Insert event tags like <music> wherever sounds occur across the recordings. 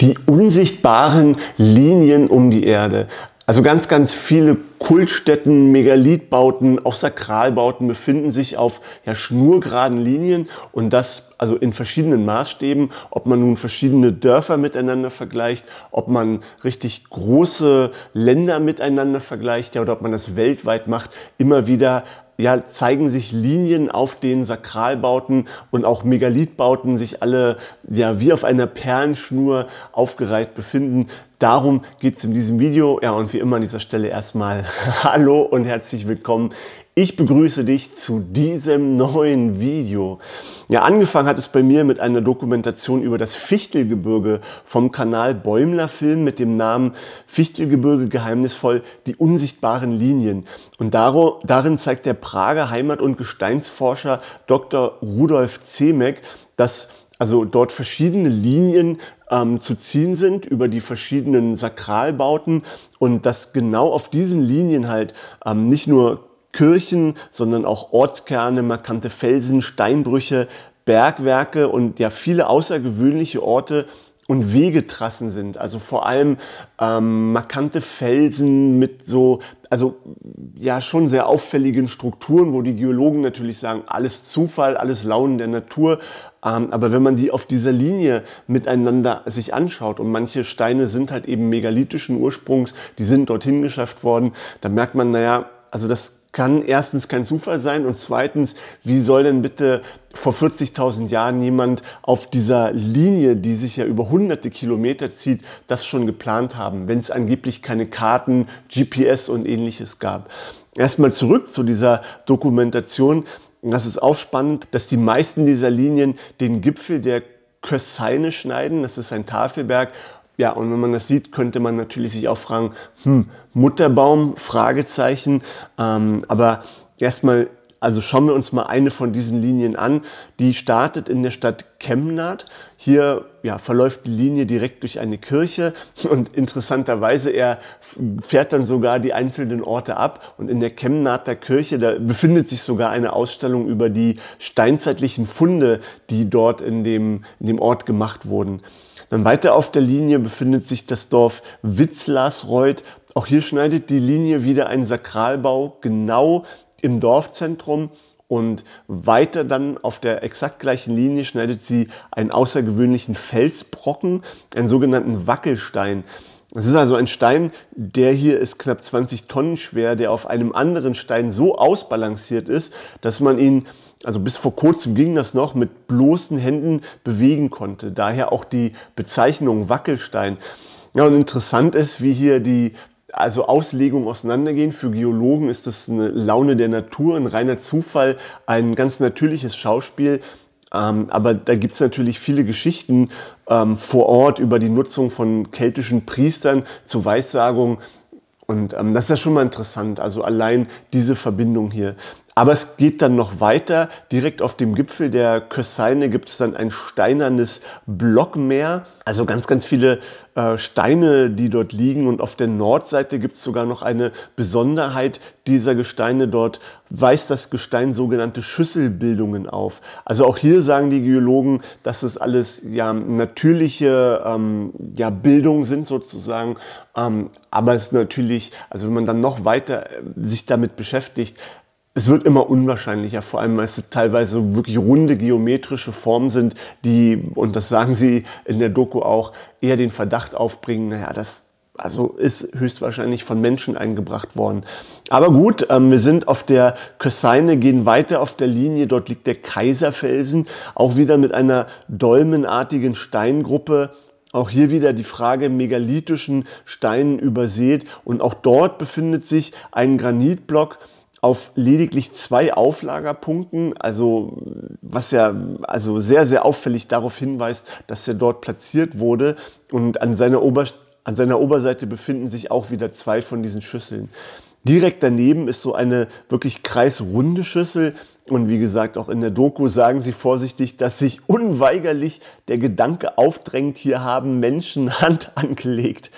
die unsichtbaren Linien um die Erde. Also ganz, ganz viele Kultstätten, Megalithbauten, auch Sakralbauten befinden sich auf ja, schnurgeraden Linien und das also in verschiedenen Maßstäben, ob man nun verschiedene Dörfer miteinander vergleicht, ob man richtig große Länder miteinander vergleicht ja, oder ob man das weltweit macht, immer wieder ja, zeigen sich Linien auf den Sakralbauten und auch Megalithbauten sich alle ja, wie auf einer Perlenschnur aufgereiht befinden. Darum geht's in diesem Video. Ja, und wie immer an dieser Stelle erstmal <laughs> Hallo und herzlich willkommen ich begrüße dich zu diesem neuen Video. Ja, angefangen hat es bei mir mit einer Dokumentation über das Fichtelgebirge vom Kanal Bäumler Film mit dem Namen Fichtelgebirge geheimnisvoll, die unsichtbaren Linien. Und darin zeigt der Prager Heimat- und Gesteinsforscher Dr. Rudolf Zemek, dass also dort verschiedene Linien ähm, zu ziehen sind über die verschiedenen Sakralbauten und dass genau auf diesen Linien halt ähm, nicht nur Kirchen, sondern auch Ortskerne, markante Felsen, Steinbrüche, Bergwerke und ja viele außergewöhnliche Orte und Wegetrassen sind. Also vor allem ähm, markante Felsen mit so, also ja schon sehr auffälligen Strukturen, wo die Geologen natürlich sagen, alles Zufall, alles Launen der Natur. Ähm, aber wenn man die auf dieser Linie miteinander sich anschaut und manche Steine sind halt eben megalithischen Ursprungs, die sind dorthin geschafft worden, dann merkt man, naja, also das kann erstens kein Zufall sein und zweitens, wie soll denn bitte vor 40.000 Jahren jemand auf dieser Linie, die sich ja über hunderte Kilometer zieht, das schon geplant haben, wenn es angeblich keine Karten, GPS und ähnliches gab. Erstmal zurück zu dieser Dokumentation. Das ist auch spannend, dass die meisten dieser Linien den Gipfel der Kösseine schneiden. Das ist ein Tafelberg. Ja, und wenn man das sieht, könnte man natürlich sich auch fragen, hm, Mutterbaum? Fragezeichen. Ähm, aber erstmal, also schauen wir uns mal eine von diesen Linien an. Die startet in der Stadt Chemnath. Hier ja, verläuft die Linie direkt durch eine Kirche <laughs> und interessanterweise er fährt dann sogar die einzelnen Orte ab und in der Chemnather Kirche, da befindet sich sogar eine Ausstellung über die steinzeitlichen Funde, die dort in dem, in dem Ort gemacht wurden. Dann weiter auf der Linie befindet sich das Dorf Witzlarsreuth. Auch hier schneidet die Linie wieder einen Sakralbau genau im Dorfzentrum und weiter dann auf der exakt gleichen Linie schneidet sie einen außergewöhnlichen Felsbrocken, einen sogenannten Wackelstein. Es ist also ein Stein, der hier ist knapp 20 Tonnen schwer, der auf einem anderen Stein so ausbalanciert ist, dass man ihn, also bis vor kurzem ging das noch, mit bloßen Händen bewegen konnte. Daher auch die Bezeichnung Wackelstein. Ja, und interessant ist, wie hier die also Auslegungen auseinandergehen. Für Geologen ist das eine Laune der Natur, ein reiner Zufall, ein ganz natürliches Schauspiel. Ähm, aber da gibt es natürlich viele Geschichten ähm, vor Ort über die Nutzung von keltischen Priestern zur Weissagung. Und ähm, das ist ja schon mal interessant, also allein diese Verbindung hier. Aber es geht dann noch weiter. Direkt auf dem Gipfel der Kösseine gibt es dann ein steinernes Blockmeer. Also ganz, ganz viele äh, Steine, die dort liegen. Und auf der Nordseite gibt es sogar noch eine Besonderheit dieser Gesteine. Dort weist das Gestein sogenannte Schüsselbildungen auf. Also auch hier sagen die Geologen, dass es alles ja natürliche ähm, ja, Bildungen sind sozusagen. Ähm, aber es ist natürlich, also wenn man dann noch weiter äh, sich damit beschäftigt, es wird immer unwahrscheinlicher, vor allem weil es teilweise wirklich runde geometrische Formen sind, die, und das sagen sie in der Doku auch, eher den Verdacht aufbringen, naja, das also ist höchstwahrscheinlich von Menschen eingebracht worden. Aber gut, ähm, wir sind auf der Kösseine, gehen weiter auf der Linie. Dort liegt der Kaiserfelsen, auch wieder mit einer dolmenartigen Steingruppe. Auch hier wieder die Frage megalithischen Steinen übersät. Und auch dort befindet sich ein Granitblock, auf lediglich zwei Auflagerpunkten, also was ja also sehr, sehr auffällig darauf hinweist, dass er dort platziert wurde und an seiner, Ober an seiner Oberseite befinden sich auch wieder zwei von diesen Schüsseln. Direkt daneben ist so eine wirklich kreisrunde Schüssel. Und wie gesagt, auch in der Doku sagen sie vorsichtig, dass sich unweigerlich der Gedanke aufdrängt, hier haben Menschen <laughs> Hand angelegt.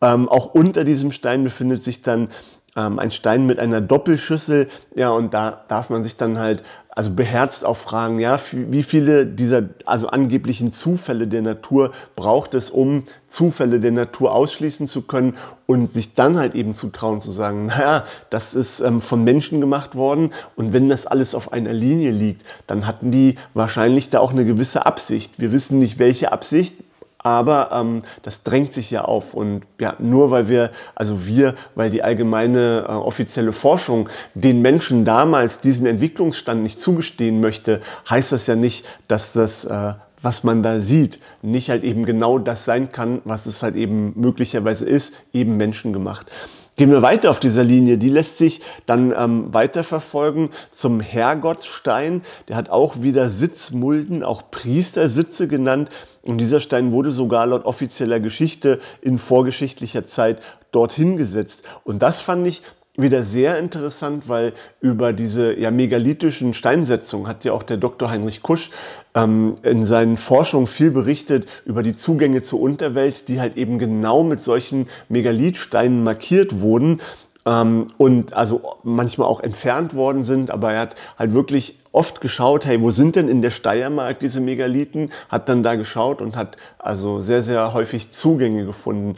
Ähm, auch unter diesem Stein befindet sich dann ähm, ein Stein mit einer Doppelschüssel. Ja, und da darf man sich dann halt also beherzt auch fragen, ja, wie viele dieser also angeblichen Zufälle der Natur braucht es, um Zufälle der Natur ausschließen zu können und sich dann halt eben zu trauen zu sagen, <laughs> naja, das ist ähm, von Menschen gemacht worden und wenn das alles auf einer Linie liegt, dann hatten die wahrscheinlich da auch eine gewisse Absicht. Wir wissen nicht, welche Absicht, aber ähm, das drängt sich ja auf. Und ja, nur weil wir, also wir, weil die allgemeine äh, offizielle Forschung den Menschen damals diesen Entwicklungsstand nicht zugestehen möchte, heißt das ja nicht, dass das äh, was man da sieht, nicht halt eben genau das sein kann, was es halt eben möglicherweise ist, eben menschengemacht. Gehen wir weiter auf dieser Linie. Die lässt sich dann ähm, weiterverfolgen zum Herrgottstein. Der hat auch wieder Sitzmulden, auch Priestersitze genannt. Und dieser Stein wurde sogar laut offizieller Geschichte in vorgeschichtlicher Zeit dorthin gesetzt. Und das fand ich wieder sehr interessant, weil über diese ja, megalithischen Steinsetzungen hat ja auch der Dr. Heinrich Kusch ähm, in seinen Forschungen viel berichtet über die Zugänge zur Unterwelt, die halt eben genau mit solchen Megalithsteinen markiert wurden ähm, und also manchmal auch entfernt worden sind. Aber er hat halt wirklich oft geschaut, hey, wo sind denn in der Steiermark diese Megalithen? Hat dann da geschaut und hat also sehr, sehr häufig Zugänge gefunden.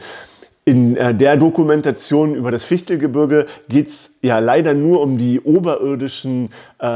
In äh, der Dokumentation über das Fichtelgebirge geht's ja leider nur um die oberirdischen äh,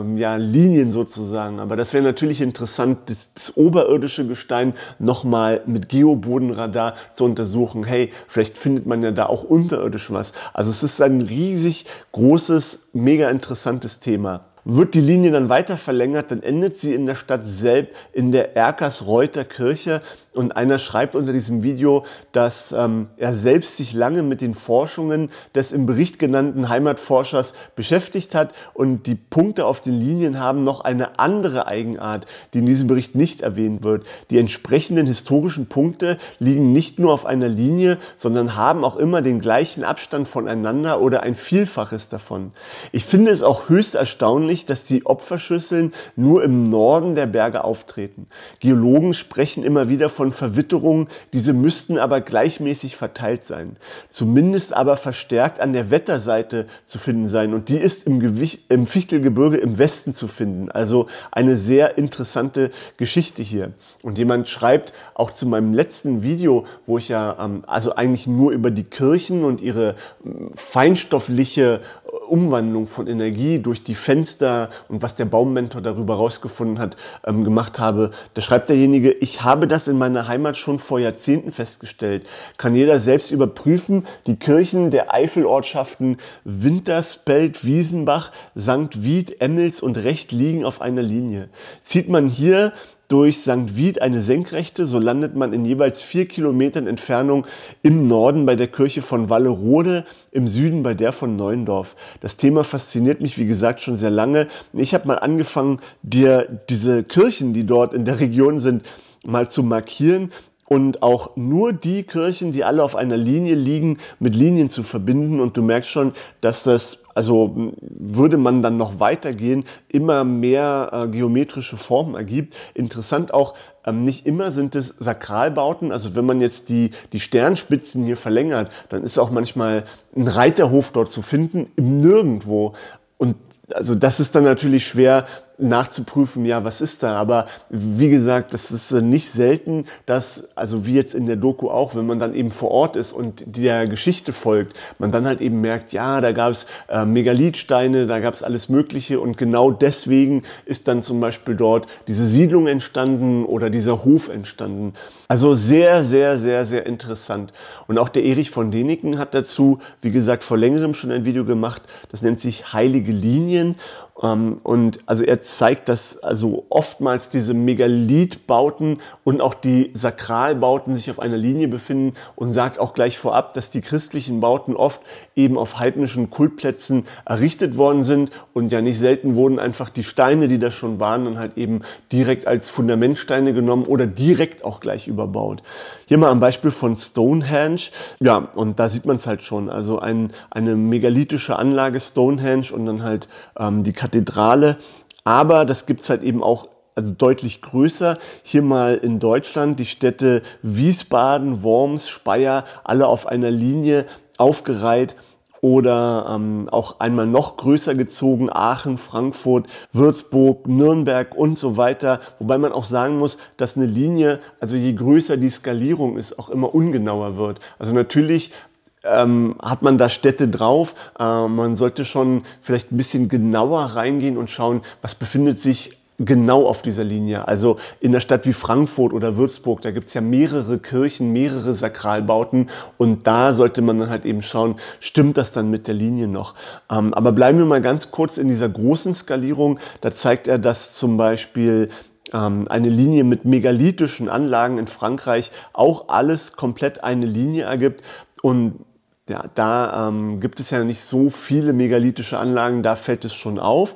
ähm, ja, Linien sozusagen. Aber das wäre natürlich interessant, das, das oberirdische Gestein nochmal mit Geobodenradar zu untersuchen. Hey, vielleicht findet man ja da auch unterirdisch was. Also es ist ein riesig großes, mega interessantes Thema. Wird die Linie dann weiter verlängert, dann endet sie in der Stadt Selb in der Erkersreuther Kirche. Und einer schreibt unter diesem Video, dass ähm, er selbst sich lange mit den Forschungen des im Bericht genannten Heimatforschers beschäftigt hat und die Punkte auf den Linien haben noch eine andere Eigenart, die in diesem Bericht nicht erwähnt wird. Die entsprechenden historischen Punkte liegen nicht nur auf einer Linie, sondern haben auch immer den gleichen Abstand voneinander oder ein Vielfaches davon. Ich finde es auch höchst erstaunlich, dass die Opferschüsseln nur im Norden der Berge auftreten. Geologen sprechen immer wieder von von Verwitterung, diese müssten aber gleichmäßig verteilt sein, zumindest aber verstärkt an der Wetterseite zu finden sein. Und die ist im, Gewicht, im Fichtelgebirge im Westen zu finden. Also eine sehr interessante Geschichte hier. Und jemand schreibt auch zu meinem letzten Video, wo ich ja ähm, also eigentlich nur über die Kirchen und ihre ähm, feinstoffliche Umwandlung von Energie durch die Fenster und was der Baummentor darüber rausgefunden hat, ähm, gemacht habe. Da schreibt derjenige, ich habe das in meiner Heimat schon vor Jahrzehnten festgestellt. Kann jeder selbst überprüfen. Die Kirchen der Eifelortschaften Winterspelt, Wiesenbach, St. Wied, Emmels und Recht liegen auf einer Linie. Zieht man hier durch St. Wied eine Senkrechte. So landet man in jeweils vier Kilometern Entfernung im Norden bei der Kirche von Wallerode, im Süden bei der von Neuendorf. Das Thema fasziniert mich, wie gesagt, schon sehr lange. Ich habe mal angefangen, dir diese Kirchen, die dort in der Region sind, mal zu markieren und auch nur die Kirchen, die alle auf einer Linie liegen, mit Linien zu verbinden. Und du merkst schon, dass das also würde man dann noch weitergehen, immer mehr äh, geometrische Formen ergibt. Interessant auch, ähm, nicht immer sind es Sakralbauten. Also wenn man jetzt die, die Sternspitzen hier verlängert, dann ist auch manchmal ein Reiterhof dort zu finden, im Nirgendwo. Und also das ist dann natürlich schwer, nachzuprüfen, ja, was ist da? Aber wie gesagt, das ist äh, nicht selten, dass, also wie jetzt in der Doku auch, wenn man dann eben vor Ort ist und der Geschichte folgt, man dann halt eben merkt, ja, da gab es äh, Megalithsteine, da gab es alles Mögliche und genau deswegen ist dann zum Beispiel dort diese Siedlung entstanden oder dieser Hof entstanden. Also sehr, sehr, sehr, sehr interessant. Und auch der Erich von Deniken hat dazu, wie gesagt, vor längerem schon ein Video gemacht, das nennt sich Heilige Linien ähm, und also er zeigt, dass also oftmals diese Megalithbauten und auch die Sakralbauten sich auf einer Linie befinden und sagt auch gleich vorab, dass die christlichen Bauten oft eben auf heidnischen Kultplätzen errichtet worden sind und ja nicht selten wurden einfach die Steine, die da schon waren, dann halt eben direkt als Fundamentsteine genommen oder direkt auch gleich überbaut. Hier mal am Beispiel von Stonehenge. Ja, und da sieht man es halt schon. Also ein, eine megalithische Anlage Stonehenge und dann halt ähm, die Kathedrale Kathedrale. Aber das gibt es halt eben auch also deutlich größer. Hier mal in Deutschland die Städte Wiesbaden, Worms, Speyer, alle auf einer Linie aufgereiht oder ähm, auch einmal noch größer gezogen, Aachen, Frankfurt, Würzburg, Nürnberg und so weiter. Wobei man auch sagen muss, dass eine Linie, also je größer die Skalierung ist, auch immer ungenauer wird. Also natürlich ähm, hat man da Städte drauf. Äh, man sollte schon vielleicht ein bisschen genauer reingehen und schauen, was befindet sich genau auf dieser Linie. Also in der Stadt wie Frankfurt oder Würzburg, da gibt es ja mehrere Kirchen, mehrere Sakralbauten und da sollte man dann halt eben schauen, stimmt das dann mit der Linie noch. Ähm, aber bleiben wir mal ganz kurz in dieser großen Skalierung. Da zeigt er, dass zum Beispiel ähm, eine Linie mit megalithischen Anlagen in Frankreich auch alles komplett eine Linie ergibt. Und da, da ähm, gibt es ja nicht so viele megalithische Anlagen, da fällt es schon auf.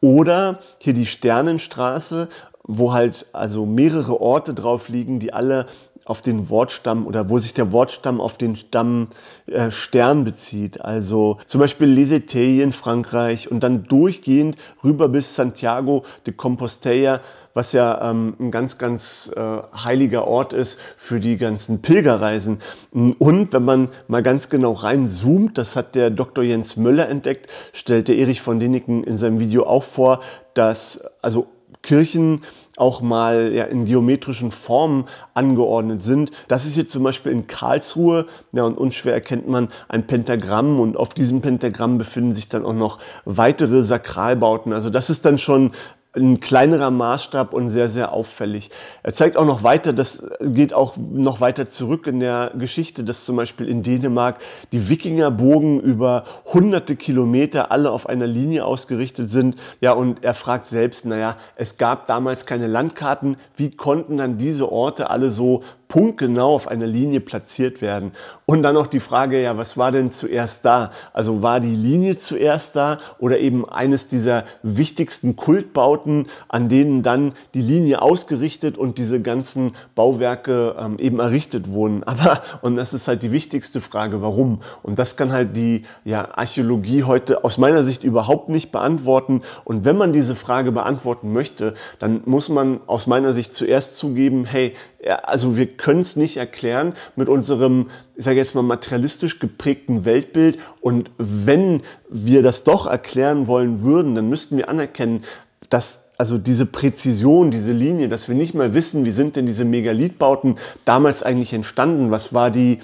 Oder hier die Sternenstraße, wo halt also mehrere Orte drauf liegen, die alle auf den Wortstamm oder wo sich der Wortstamm auf den Stamm äh, Stern bezieht. Also zum Beispiel Les Etés in Frankreich und dann durchgehend rüber bis Santiago de Compostela, was ja ähm, ein ganz, ganz äh, heiliger Ort ist für die ganzen Pilgerreisen. Und wenn man mal ganz genau reinzoomt, das hat der Dr. Jens Möller entdeckt, stellt der Erich von Deniken in seinem Video auch vor, dass also Kirchen auch mal ja, in geometrischen Formen angeordnet sind. Das ist hier zum Beispiel in Karlsruhe ja, und unschwer erkennt man ein Pentagramm und auf diesem Pentagramm befinden sich dann auch noch weitere Sakralbauten. Also das ist dann schon ein kleinerer Maßstab und sehr, sehr auffällig. Er zeigt auch noch weiter, das geht auch noch weiter zurück in der Geschichte, dass zum Beispiel in Dänemark die Wikingerbogen über hunderte Kilometer alle auf einer Linie ausgerichtet sind. Ja, und er fragt selbst, naja, es gab damals keine Landkarten, wie konnten dann diese Orte alle so punktgenau auf einer Linie platziert werden. Und dann noch die Frage, ja, was war denn zuerst da? Also war die Linie zuerst da oder eben eines dieser wichtigsten Kultbauten, an denen dann die Linie ausgerichtet und diese ganzen Bauwerke ähm, eben errichtet wurden. <laughs> Aber, und das ist halt die wichtigste Frage, warum? Und das kann halt die ja, Archäologie heute aus meiner Sicht überhaupt nicht beantworten. Und wenn man diese Frage beantworten möchte, dann muss man aus meiner Sicht zuerst zugeben, hey, also wir können es nicht erklären mit unserem, ich sage jetzt mal, materialistisch geprägten Weltbild. Und wenn wir das doch erklären wollen würden, dann müssten wir anerkennen, dass also diese Präzision, diese Linie, dass wir nicht mal wissen, wie sind denn diese Megalithbauten damals eigentlich entstanden, was war die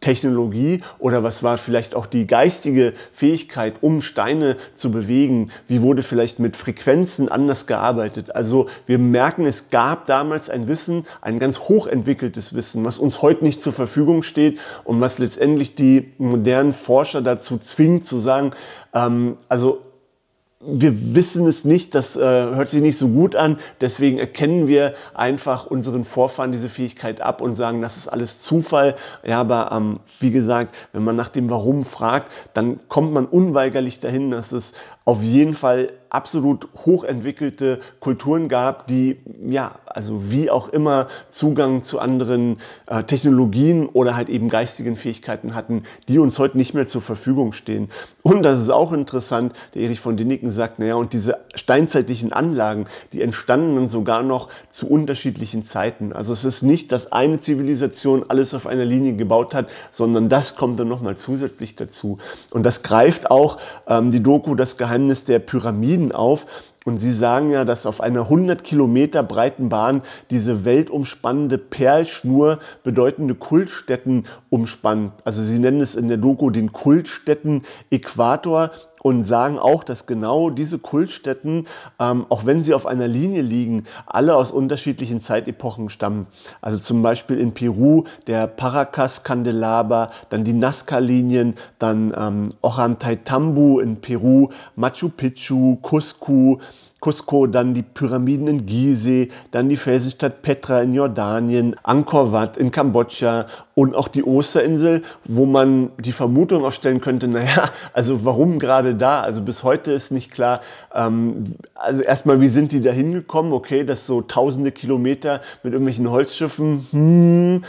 Technologie oder was war vielleicht auch die geistige Fähigkeit, um Steine zu bewegen? Wie wurde vielleicht mit Frequenzen anders gearbeitet? Also wir merken, es gab damals ein Wissen, ein ganz hochentwickeltes Wissen, was uns heute nicht zur Verfügung steht und was letztendlich die modernen Forscher dazu zwingt zu sagen, ähm, also wir wissen es nicht, das äh, hört sich nicht so gut an, deswegen erkennen wir einfach unseren Vorfahren diese Fähigkeit ab und sagen, das ist alles Zufall. Ja, aber ähm, wie gesagt, wenn man nach dem Warum fragt, dann kommt man unweigerlich dahin, dass es auf jeden Fall absolut hochentwickelte Kulturen gab, die ja, also wie auch immer Zugang zu anderen äh, Technologien oder halt eben geistigen Fähigkeiten hatten, die uns heute nicht mehr zur Verfügung stehen. Und das ist auch interessant, der Erich von Deniken sagt, naja, und diese steinzeitlichen Anlagen, die entstanden dann sogar noch zu unterschiedlichen Zeiten. Also es ist nicht, dass eine Zivilisation alles auf einer Linie gebaut hat, sondern das kommt dann nochmal zusätzlich dazu. Und das greift auch ähm, die Doku Das Geheimnis der Pyramiden Maschinen auf. Und Sie sagen ja, dass auf einer 100 Kilometer breiten Bahn diese weltumspannende Perlschnur bedeutende Kultstätten umspannt. Also Sie nennen es in der Doku den Kultstätten-Äquator und sagen auch, dass genau diese Kultstätten, ähm, auch wenn sie auf einer Linie liegen, alle aus unterschiedlichen Zeitepochen stammen. Also zum Beispiel in Peru der Paracas-Kandelaber, dann die Nazca-Linien, dann ähm, Ollantaytambo in Peru, Machu Picchu, Cusco, Cusco, dann die Pyramiden in Gizeh, dann die Felsenstadt Petra in Jordanien, Angkor Wat in Kambodscha und auch die Osterinsel, wo man die Vermutung aufstellen könnte, naja, also warum gerade da? Also bis heute ist nicht klar, ähm, also erstmal, wie sind die da hingekommen? Okay, das so tausende Kilometer mit irgendwelchen Holzschiffen, hm, ähm,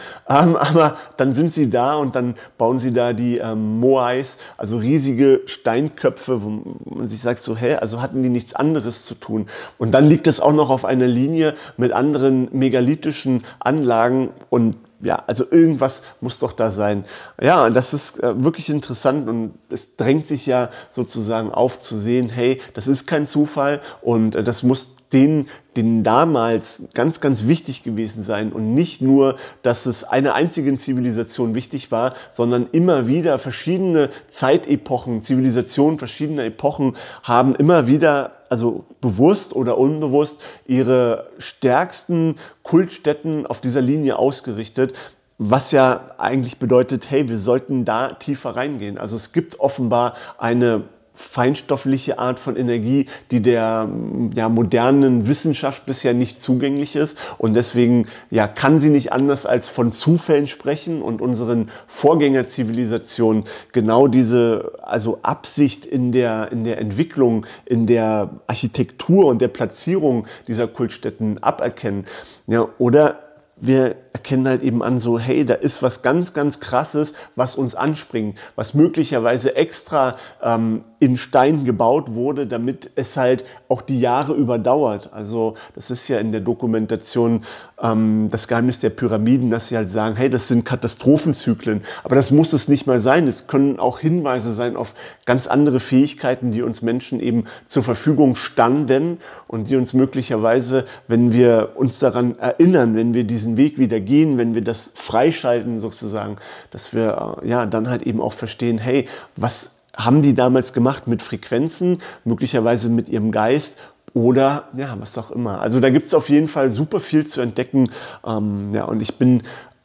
aber dann sind sie da und dann bauen sie da die ähm, Moais, also riesige Steinköpfe, wo man sich sagt so, hä, also hatten die nichts anderes zu tun. Und dann liegt es auch noch auf einer Linie mit anderen megalithischen Anlagen und ja, also irgendwas muss doch da sein. Ja, das ist äh, wirklich interessant und es drängt sich ja sozusagen auf zu sehen, hey, das ist kein Zufall und äh, das muss denen, denen damals ganz, ganz wichtig gewesen sein und nicht nur, dass es einer einzigen Zivilisation wichtig war, sondern immer wieder verschiedene Zeitepochen, Zivilisationen verschiedener Epochen haben immer wieder also bewusst oder unbewusst ihre stärksten Kultstätten auf dieser Linie ausgerichtet, was ja eigentlich bedeutet, hey, wir sollten da tiefer reingehen. Also es gibt offenbar eine feinstoffliche Art von Energie, die der ja, modernen Wissenschaft bisher nicht zugänglich ist. Und deswegen ja, kann sie nicht anders als von Zufällen sprechen und unseren Vorgängerzivilisationen genau diese also Absicht in der, in der Entwicklung, in der Architektur und der Platzierung dieser Kultstätten aberkennen. Ja, oder wir erkennen halt eben an, so, hey, da ist was ganz, ganz Krasses, was uns anspringt, was möglicherweise extra ähm, in Stein gebaut wurde, damit es halt auch die Jahre überdauert. Also das ist ja in der Dokumentation ähm, das Geheimnis der Pyramiden, dass sie halt sagen, hey, das sind Katastrophenzyklen, aber das muss es nicht mal sein. Es können auch Hinweise sein auf ganz andere Fähigkeiten, die uns Menschen eben zur Verfügung standen und die uns möglicherweise, wenn wir uns daran erinnern, wenn wir diesen diesen Weg wieder gehen, wenn wir das freischalten sozusagen, dass wir äh, ja dann halt eben auch verstehen, hey, was haben die damals gemacht mit Frequenzen, möglicherweise mit ihrem Geist oder ja, was auch immer. Also da gibt es auf jeden Fall super viel zu entdecken. Ähm, ja, und ich bin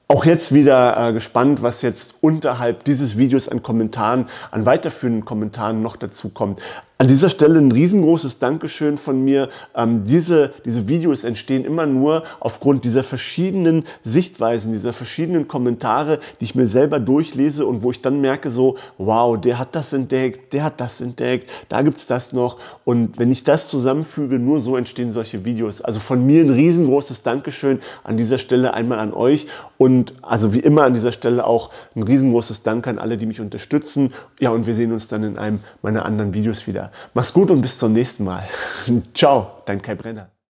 auch jetzt wieder äh, gespannt, was jetzt unterhalb dieses Videos an Kommentaren, an weiterführenden Kommentaren noch dazu kommt. An dieser Stelle ein riesengroßes Dankeschön von mir. Ähm, diese, diese Videos entstehen immer nur aufgrund dieser verschiedenen Sichtweisen, dieser verschiedenen Kommentare, die ich mir selber durchlese und wo ich dann merke so, wow, der hat das entdeckt, der hat das entdeckt, da gibt's das noch. Und wenn ich das zusammenfüge, nur so entstehen solche Videos. Also von mir ein riesengroßes Dankeschön an dieser Stelle einmal an euch und also wie immer an dieser Stelle auch ein riesengroßes Dank an alle, die mich unterstützen. Ja, und wir sehen uns dann in einem meiner anderen Videos wieder. Mach's gut und bis zum nächsten Mal. <laughs> Ciao, dein Kai Brenner.